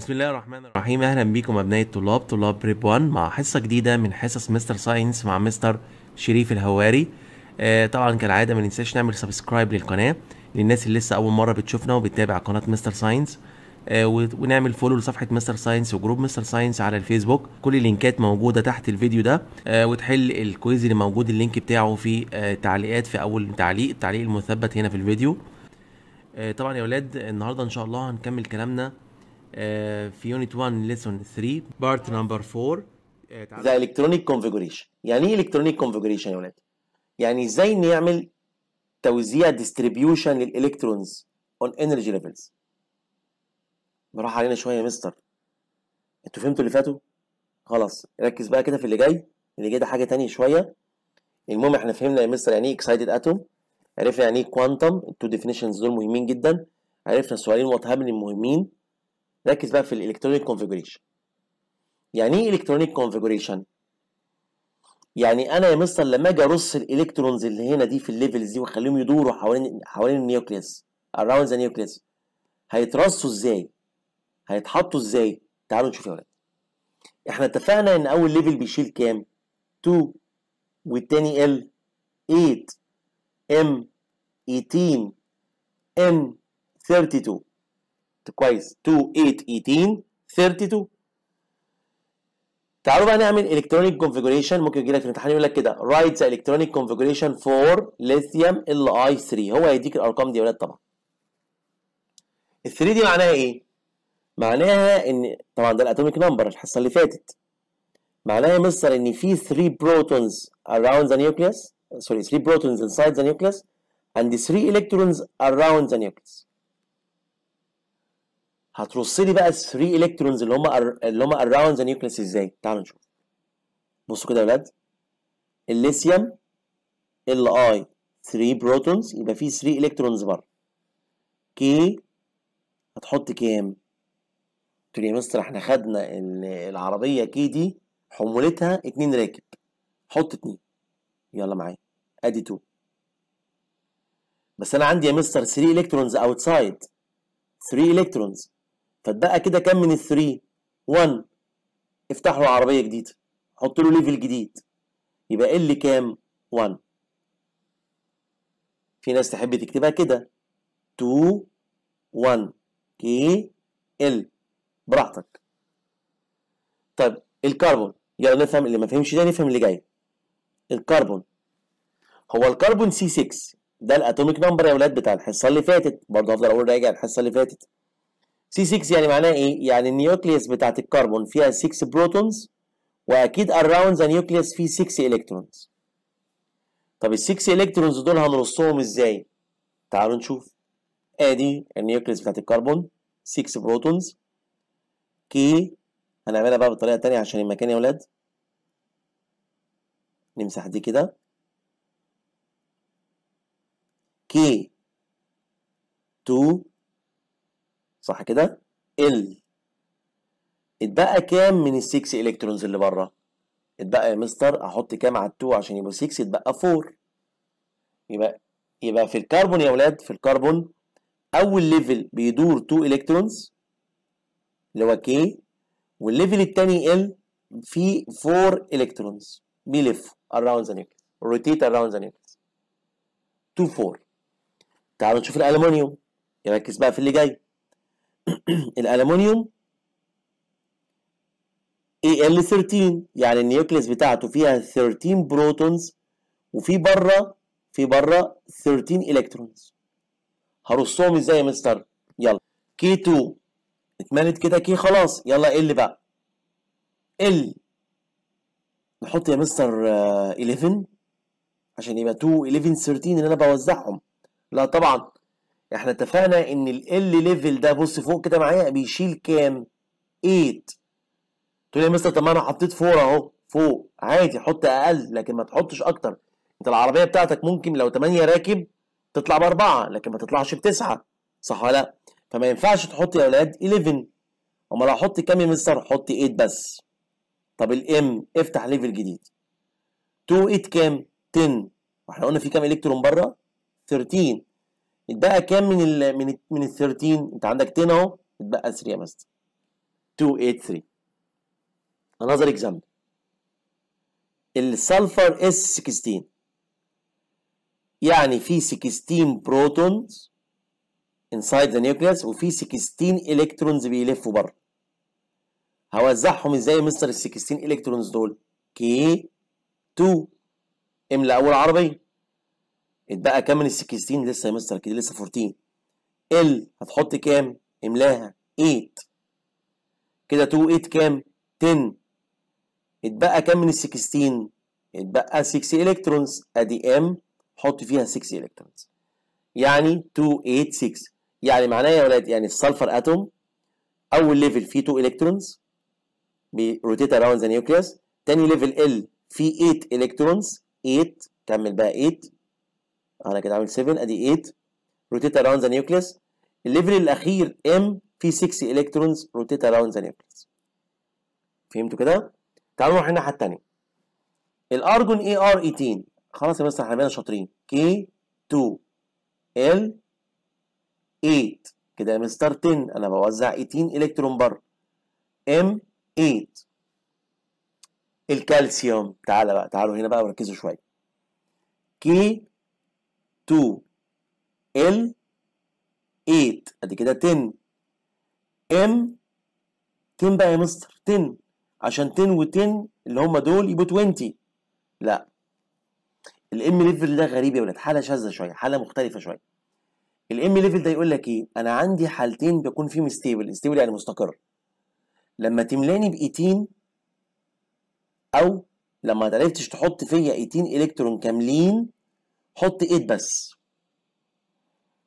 بسم الله الرحمن الرحيم اهلا بيكم ابناء الطلاب طلاب بريب 1 مع حصه جديده من حصص مستر ساينس مع مستر شريف الهواري آه طبعا كالعاده ما ننساش نعمل سبسكرايب للقناه للناس اللي لسه اول مره بتشوفنا وبتتابع قناه مستر ساينس آه ونعمل فولو لصفحه مستر ساينس وجروب مستر ساينس على الفيسبوك كل اللينكات موجوده تحت الفيديو ده آه وتحل الكويز اللي موجود اللينك بتاعه في آه تعليقات في اول تعليق التعليق المثبت هنا في الفيديو آه طبعا يا اولاد النهارده ان شاء الله هنكمل كلامنا آه، في يونت 1 ليسون 3 بارت نمبر 4 ذا الكترونيك كونفيجريشن يعني ايه الكترونيك كونفيجريشن يا ولاد يعني ازاي نعمل توزيع ديستريبيوشن للالكترونز اون انرجي ليفلز براح علينا شويه يا مستر انتوا فهمتوا اللي فاتوا خلاص ركز بقى كده في اللي جاي اللي جاي ده حاجه تانية شويه المهم احنا فهمنا يا مستر يعني ايه اكسايتد اتوم عرفنا يعني ايه كوانتم التو ديفينيشنز دول مهمين جدا عرفنا السؤالين وات هابن المهمين ركز بقى في الالكترونيك كونفيجريشن يعني ايه الكترونيك كونفيجريشن يعني انا يا مستر لما اجي ارص الالكترونز اللي هنا دي في الليفلز دي واخليهم يدوروا حوالين حوالين النيوكليس اراوند ذا نيوكليس هيترصوا ازاي هيتحطوا ازاي تعالوا نشوف يا ولاد احنا اتفقنا ان اول ليفل بيشيل كام 2 والتاني ال 8 ام 18 ام 32 كويس 2 8 18 32 تعالوا بقى نعمل الكترونيك كونفيجريشن ممكن يجي لك في الامتحان يقول لك كده رايت ذا الكترونيك كونفيجريشن فور ليثيوم ال اي 3 هو هيديك الارقام دي يا ولاد طبعا ال 3 دي معناها ايه؟ معناها ان طبعا ده الاتوميك نمبر الحصه اللي فاتت معناها يا مستر ان في 3 بروتونز around the nucleus sorry 3 بروتونز inside the nucleus and 3 electrons around the nucleus هترص لي بقى الفري الكترونز اللي هم اللي هم اراوند ذا نيوكليس ازاي تعالوا نشوف بصوا كده يا ولاد الليثيوم ال اي 3 بروتونز يبقى في 3 الكترونز بره كي هتحط كام قلت له يا مستر احنا خدنا العربيه كي دي حمولتها 2 راكب حط 2 يلا معايا ادي 2 بس انا عندي يا مستر 3 الكترونز اوتسايد 3 الكترونز فاتبقى كده كام من الثري 1 افتح له عربيه جديده حط له ليفل جديد يبقى ال كام 1 في ناس تحب تكتبها كده 2 1 كي ال براحتك طيب الكربون يلا نفهم اللي ما فهمش ده نفهم اللي جاي الكربون هو الكربون سي 6 ده الاتوميك نمبر يا ولاد بتاع الحصه اللي فاتت برضه هفضل اقول راجع الحصه اللي فاتت سي 6 يعني معناه ايه؟ يعني النيوكليوس بتاعت الكربون فيها 6 بروتونز واكيد around the nucleus فيه 6 الكترونز طب ال 6 الكترونز دول هنرصهم ازاي؟ تعالوا نشوف ادي النيوكليوس بتاعت الكربون 6 بروتونز كي هنعملها بقى بطريقه تانية عشان المكان يا ولاد نمسح دي كده كي 2 صح كده ال اتبقى كام من ال 6 الكترونز اللي بره اتبقى يا مستر احط كام على 2 عشان يبقوا 6 يتبقى 4 يبقى يبقى في الكربون يا ولاد في الكربون اول ليفل بيدور 2 الكترونز اللي هو كي والليفل الثاني ال فيه 4 الكترونز بيلف اراوند ذا nucleus روتيت اراوند ذا nucleus 2 4 تعالوا نشوف الالومنيوم يركز بقى في اللي جاي الالومنيوم AL13 يعني النيوكليس بتاعته فيها 13 بروتونز وفي بره في بره 13 الكترونز هرصهم ازاي يا مستر يلا كي 2 اتمنت كده كي خلاص يلا L بقى ال نحط يا مستر 11 آه، عشان يبقى 2 11 13 اللي انا بوزعهم لا طبعا احنا اتفقنا ان ال ليفل ده بص فوق كده معايا بيشيل كام 8 تقول لي يا مستر طب ما انا حطيت 4 اهو فوق عادي حط اقل لكن ما تحطش اكتر انت العربيه بتاعتك ممكن لو 8 راكب تطلع باربعه لكن ما تطلعش بتسعه صح ولا لا فما ينفعش تحط يا اولاد 11 امال احط كام يا مستر حط 8 بس طب الام افتح ليفل جديد 2 8 كام 10 واحنا قلنا في كام الكترون بره 13 اتبقى كام من ال من ال من ال 13 انت عندك 10 اهو اتبقى 3 يا مستر. 283. 3 another example السلفر اس 16 يعني في 16 بروتونز inside the nucleus وفي 16 الكترونز بيلفوا بره هوزعهم ازاي يا مستر ال 16 الكترونز دول كي 2 املى اول عربيه اتبقى كام من ال 16 لسه يا مستر كده لسه 14 ال هتحط كام املاها 8 كده 2 8 كام 10 اتبقى كام من ال 16 اتبقى 6 الكترونز ادي ام حط فيها 6 الكترونز يعني 286 يعني معناه يا ولاد يعني السلفر اتوم اول ليفل فيه 2 الكترونز بروتيت اراوند ذا نيوكليس تاني ليفل ال فيه 8 الكترونز 8 كمل بقى 8 انا كده عامل 7 ادي 8 روتيت اراوند ذا نيوكليس الليفل الاخير ام في 6 الكترونز روتيت اراوند ذا نيوكليس فهمتوا كده تعالوا نروح الناحيه الثانيه الارجون اي ار 18 e خلاص يا مستر احنا بقينا شاطرين كي 2 ال 8 كده يا مستر 10 انا بوزع 18 الكترون بره ام 8 الكالسيوم تعالى بقى تعالوا هنا بقى وركزوا شويه كي 2 ال 8 ادي كده 10 ام 10 بقى يا مستر 10 عشان 10 و10 اللي هم دول يبقوا 20 لا الام ليفل ده غريب يا ولاد حاله شاذه شويه حاله مختلفه شويه الام ليفل ده يقول لك ايه انا عندي حالتين بيكون فيهم ستيبل ستيبل يعني مستقر لما تملاني ب 18 او لما ما عرفتش تحط فيا 18 الكترون كاملين حط 8 بس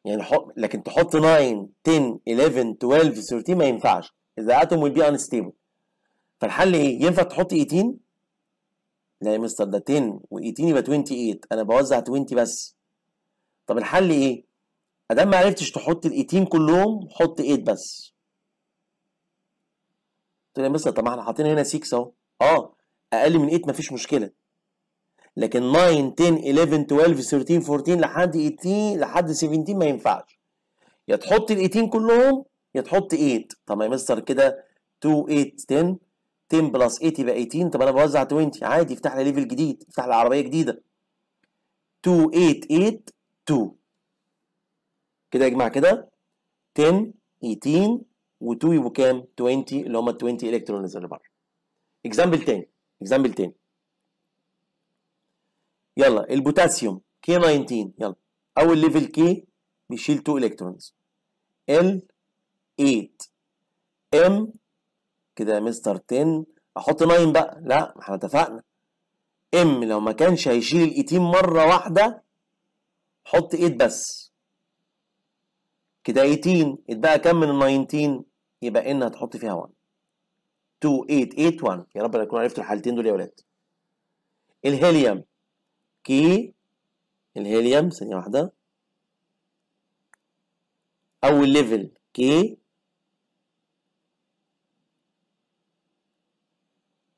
يعني حط لكن تحط 9 10 11 12 13 ما ينفعش اذا اتوم will be unstable فالحل ايه ينفع تحط 18 لا يا مستر ده 10 و18 يبقى 28 انا بوزع 20 بس طب الحل ايه ادام ما عرفتش تحط ال 18 كلهم حط 8 بس قلت له يا مستر طب ما احنا حاطين هنا 6 اهو اه اقل من 8 مفيش مشكله لكن 9 10 11 12 13 14 لحد 18 لحد 17 ما ينفعش يا تحط ال 18 كلهم يا تحط 8 طب يا مستر كده 2 8 10 10 بلس 8 يبقى 18 طب انا بوزع 20 عادي افتح لي ليفل جديد افتح لي عربيه جديده 2 8 8 2 كده يا جماعه كده 10 18 و2 يبقوا كام 20 اللي هم ال 20 الكترونز اللي بره اكزامبل تاني اكزامبل تاني يلا البوتاسيوم k 19 يلا اول ليفل K بيشيل 2 الكترونز ال 8 ام كده يا مستر 10 احط 9 بقى لا ما احنا اتفقنا ام لو ما كانش هيشيل 18 مره واحده حط 8 بس كده 18 اتبقى كام من ال 19 يبقى ان هتحط فيها 1 2 8 8 1 يا رب انا اكون عرفت الحالتين دول يا ولاد الهيليوم كي الهيليوم ثانية واحدة أول ليفل كي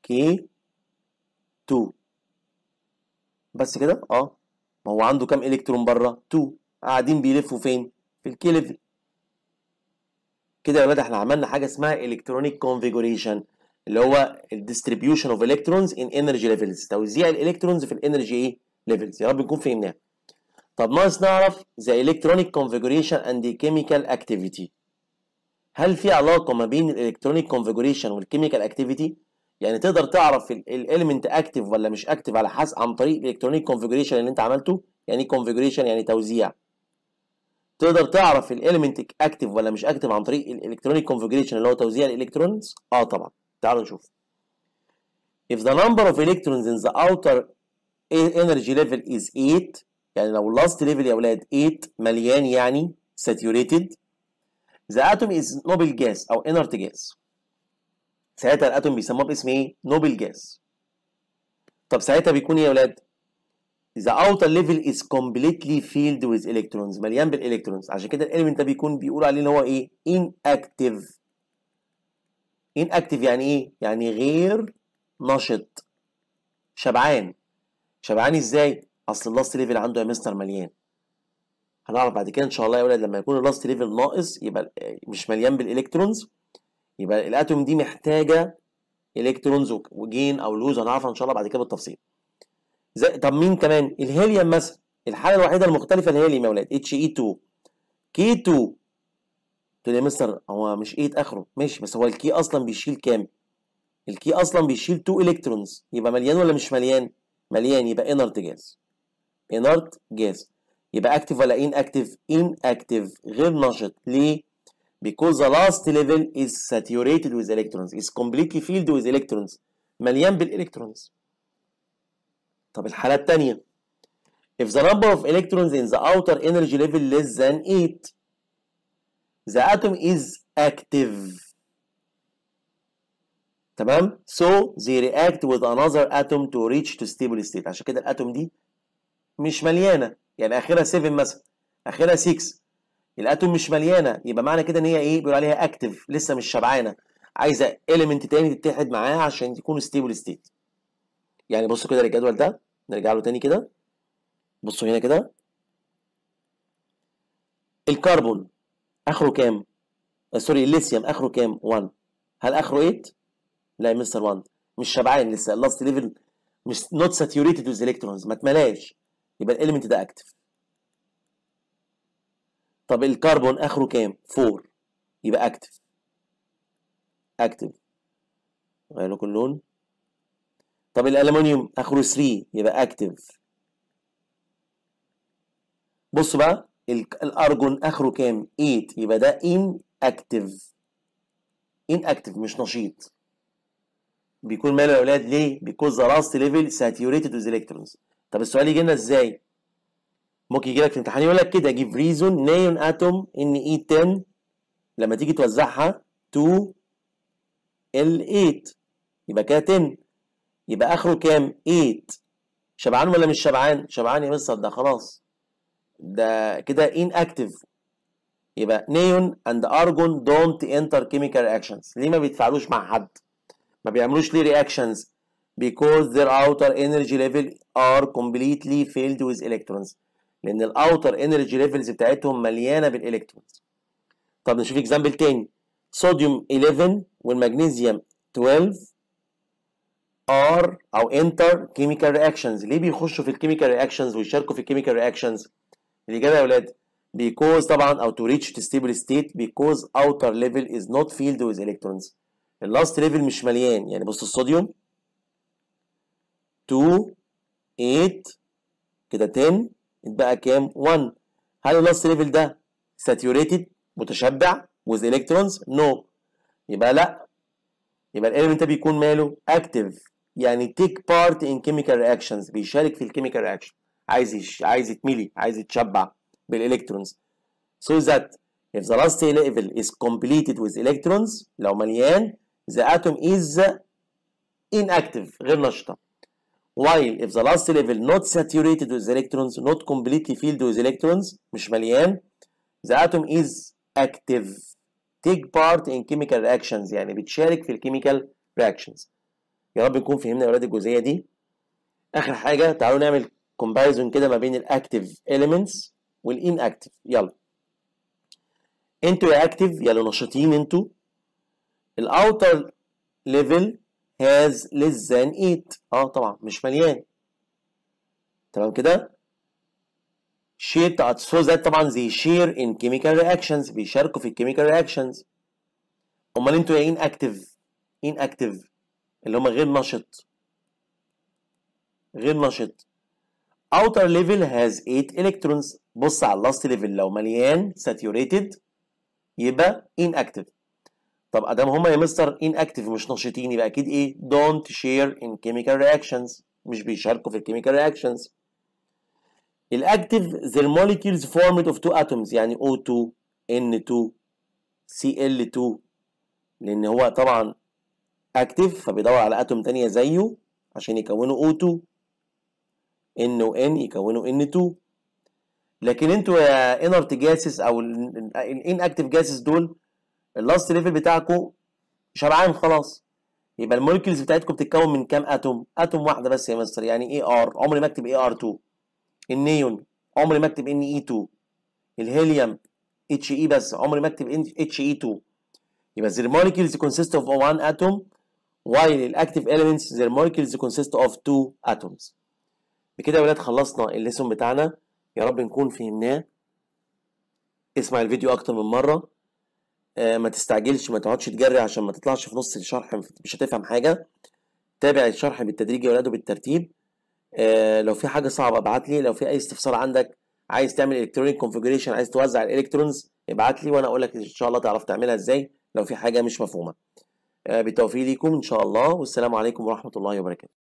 كي 2 بس كده اه ما هو عنده كام الكترون بره 2 قاعدين بيلفوا فين في الكي ليفل كده يا ولاد احنا عملنا حاجه اسمها الكترونيك كونفيجوريشن اللي هو الديستريبيوشن اوف الكترونز ان انرجي ليفلز توزيع الالكترونز في الانرجي ايه ليفلز يا رب نكون فهمناها طب ناقص نعرف ذا الكترونيك كونفيجريشن اند كيميكال اكتيفيتي هل في علاقه ما بين الالكترونيك كونفيجريشن والكيميكال اكتيفيتي يعني تقدر تعرف الاليمنت اكتف ولا مش اكتف على حسب عن طريق الالكترونيك كونفيجريشن اللي انت عملته يعني ايه كونفيجريشن يعني توزيع تقدر تعرف الاليمنت اكتف ولا مش اكتف عن طريق الالكترونيك كونفيجريشن اللي هو توزيع الالكترونز اه طبعا تعالوا نشوف if the number of electrons in the outer energy level is 8 يعني لو last level يا اولاد 8 مليان يعني saturated the atom is noble gas او inert gas ساعتها الاتوم بيسموه باسم ايه؟ نوبل جاز طب ساعتها بيكون ايه يا اولاد؟ the outer level is completely filled with electrons مليان بالالكترونز عشان كده الاليمنت ده بيكون بيقول عليه ان هو ايه؟ inactive inactive يعني ايه؟ يعني غير نشط شبعان شبعان ازاي اصل اللاست ليفل عنده يا مستر مليان هنعرف بعد كده ان شاء الله يا ولاد لما يكون اللاست ليفل ناقص يبقى مش مليان بالالكترونز يبقى الاتوم دي محتاجه الكترونز وجين او لوز هنعرفها ان شاء الله بعد كده بالتفصيل زي طب مين كمان الهيليوم مثلا الحاله الوحيده المختلفه الهيليوم يا ولاد اتش اي 2 كي 2 تقول يا مستر هو مش 8 e اخره ماشي بس هو الكي اصلا بيشيل كام الكي اصلا بيشيل 2 الكترونز يبقى مليان ولا مش مليان مليان يبقى انرت جاز انرت جاز يبقى اكتف ولا ان اكتف ان اكتف غير نشط ليه because the last level is saturated with electrons is completely filled with electrons مليان بالالكترونز طب الحاله الثانيه if the number of electrons in the outer energy level less than 8 the atom is active تمام so they react with another atom to reach to stable state عشان كده الاتوم دي مش مليانه يعني اخرها 7 مثلا اخرها 6 الاتوم مش مليانه يبقى معنى كده ان هي ايه بيقول عليها اكتف لسه مش شبعانه عايزه اليمنت تاني تتحد معاها عشان تكون ستيبل ستيت يعني بصوا كده للجدول ده نرجع له تاني كده بصوا هنا كده الكربون اخره كام سوري آه، الليثيوم اخره كام 1 هل اخره 8 لا يا مستر وان مش شبعان لسه اللاست ليفل مش نوت ساتيوريتد ويز الكترونز ما اتملاش يبقى الاليمنت ده اكتف طب الكربون اخره كام 4 يبقى اكتف اكتف غير لكم اللون طب الالومنيوم اخره 3 يبقى اكتف بصوا بقى الارجون اخره كام 8 يبقى ده ان اكتف ان اكتف مش نشيط بيكون ماله يا اولاد ليه بيكون ذا لاست ليفل ساتيوريتد ويز الكترونز طب السؤال يجي لنا ازاي ممكن يجي لك في امتحان يقول لك كده جيف ريزون نيون اتوم ان اي 10 لما تيجي توزعها 2 ال 8 يبقى كده 10 يبقى اخره كام 8 شبعان ولا مش شبعان شبعان يا مستر ده خلاص ده كده ان اكتف يبقى نيون اند ارجون دونت انتر كيميكال رياكشنز ليه ما بيتفاعلوش مع حد ما بيعملوش ليه reactions because their outer energy level are completely filled with electrons لان الاوتر انرجي ليفلز بتاعتهم مليانه بالالكترونز طب نشوف اكزامبل تاني صوديوم 11 والمغنيسيوم 12 ار او انتر كيميكال رياكشنز ليه بيخشوا في الكيميكال رياكشنز ويشاركوا في الكيميكال رياكشنز الاجابه يا اولاد بيكوز طبعا او تو ريتش ستيبل ستيت بيكوز اوتر ليفل از نوت فيلد ويز الكترونز اللاست ليفل مش مليان يعني بص الصوديوم 2 8 كده 10 اتبقى كام 1 هل اللاست ليفل ده ساتيوريتد متشبع with الكترونز نو يبقى لا يبقى الاليمنت ده بيكون ماله اكتف يعني تيك بارت ان كيميكال رياكشنز بيشارك في الكيميكال رياكشن عايز عايز يتملي عايز يتشبع بالالكترونز so that if the last level is completed with electrons لو مليان the atom is inactive غير نشطة while if the last level not saturated with electrons not completely filled with electrons مش مليان the atom is active take part in chemical reactions يعني بتشارك في الكيميكال reactions يا رب نكون فهمنا يا ولاد الجزئية دي آخر حاجة تعالوا نعمل comparison كده ما بين الاكتيف elements والinactive يلا انتوا يا اكتيف يا اللي نشطين انتوا الاوتر ليفل هاز ليس ذان 8 اه طبعا مش مليان تمام كده شير بتاعت سو ذات طبعا زي شير ان كيميكال رياكشنز بيشاركوا في الكيميكال رياكشنز امال انتوا يا ان اكتف ان اكتف اللي هم غير نشط غير نشط outer level has 8 electrons بص على اللاست ليفل لو مليان saturated يبقى inactive طب ادام هما يا مستر ان اكتف مش نشيطين يبقى اكيد ايه دونت شير ان كيميكال رياكشنز مش بيشاركوا في الكيميكال رياكشنز الاكتف their molecules formed of two atoms يعني O2 N2 Cl2 لان هو طبعا اكتف فبيدور على اتوم تانية زيه عشان يكونوا O2 N و N يكونوا N2 لكن انتوا يا انرت جاسس او الان اكتف جاسس دول اللاست ليفل بتاعكم شبعان خلاص يبقى المولكيولز بتاعتكم بتتكون من كام اتوم اتوم واحده بس يا مستر يعني اي ار عمري ما اكتب اي ار 2 النيون عمري ما اكتب ان اي 2 الهيليوم اتش اي e بس عمري ما اكتب اتش اي 2 يبقى زير molecules consist of one atom while الاكتيف elements زير molecules consist of two atoms بكده يا ولاد خلصنا الليسون بتاعنا يا رب نكون فهمناه اسمع الفيديو اكتر من مره آه، ما تستعجلش ما تقعدش تجري عشان ما تطلعش في نص الشرح مش هتفهم حاجه تابع الشرح بالتدريج يا ولاد وبالترتيب آه، لو في حاجه صعبه ابعت لي لو في اي استفسار عندك عايز تعمل الكترونيك كونفيجريشن عايز توزع الالكترونز ابعت لي وانا اقول لك ان شاء الله تعرف تعملها ازاي لو في حاجه مش مفهومه آه، بالتوفيق ليكم ان شاء الله والسلام عليكم ورحمه الله وبركاته